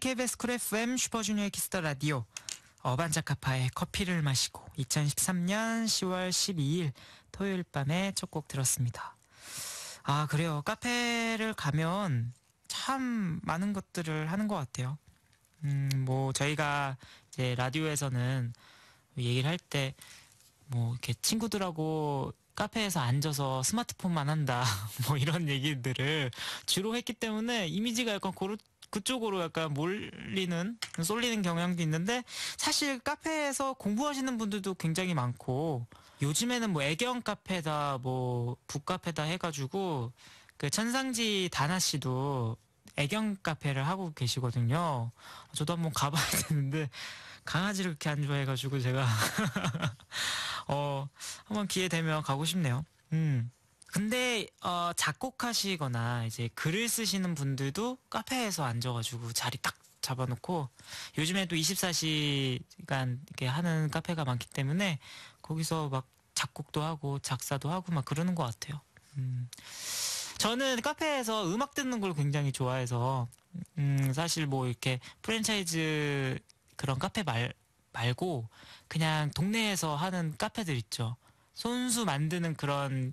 KBS 쿨 FM 슈퍼주니어 키스터 라디오 어반자카파의 커피를 마시고 2013년 10월 12일 토요일 밤에 첫 곡 들었습니다. 아 그래요 카페를 가면 참 많은 것들을 하는 것 같아요. 음뭐 저희가 이제 라디오에서는 얘기를 할 때 뭐 이렇게 친구들하고 카페에서 앉아서 스마트폰만 한다 뭐 이런 얘기들을 주로 했기 때문에 이미지가 약간 고르 그쪽으로 약간 몰리는 쏠리는 경향도 있는데 사실 카페에서 공부하시는 분들도 굉장히 많고 요즘에는 뭐 애견 카페다 뭐 북카페다 해가지고 그 천상지 다나 씨도 애견 카페를 하고 계시거든요. 저도 한번 가봐야 되는데 강아지를 그렇게 안 좋아해가지고 제가 어 한번 기회 되면 가고 싶네요. 음. 근데 어, 작곡하시거나 이제 글을 쓰시는 분들도 카페에서 앉아가지고 자리 딱 잡아놓고 요즘에 도 24시간 이렇게 하는 카페가 많기 때문에 거기서 막 작곡도 하고 작사도 하고 막 그러는 것 같아요. 음. 저는 카페에서 음악 듣는 걸 굉장히 좋아해서 음, 사실 뭐 이렇게 프랜차이즈 그런 카페 말 말고 그냥 동네에서 하는 카페들 있죠. 손수 만드는 그런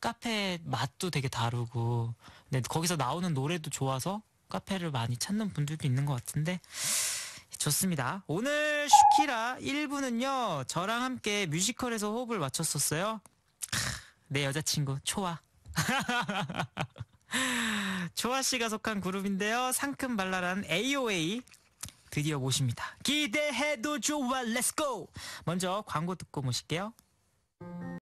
카페 맛도 되게 다르고 근 네, 거기서 나오는 노래도 좋아서 카페를 많이 찾는 분들도 있는 것 같은데 좋습니다. 오늘 슈키라 1부는요 저랑 함께 뮤지컬에서 호흡을 맞췄었어요. 내 여자친구 초아. 초아 씨가 속한 그룹인데요. 상큼 발랄한 AOA 드디어 모십니다. 기대해도 좋아. 렛츠고. 먼저 광고 듣고 모실게요.